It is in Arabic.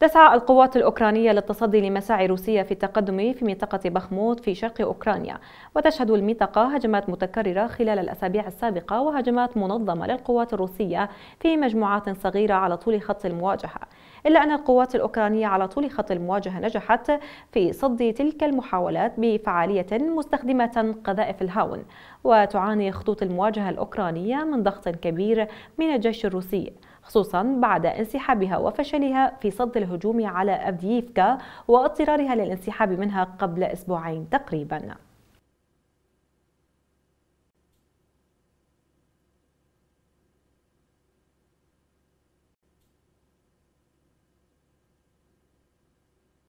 تسعى القوات الأوكرانية للتصدي لمساعي روسية في التقدم في منطقة بخموت في شرق أوكرانيا وتشهد المنطقة هجمات متكررة خلال الأسابيع السابقة وهجمات منظمة للقوات الروسية في مجموعات صغيرة على طول خط المواجهة إلا أن القوات الأوكرانية على طول خط المواجهة نجحت في صد تلك المحاولات بفعالية مستخدمة قذائف الهاون وتعاني خطوط المواجهة الأوكرانية من ضغط كبير من الجيش الروسي خصوصا بعد انسحابها وفشلها في صد الهجوم على أفدييفكا واضطرارها للانسحاب منها قبل أسبوعين تقريباً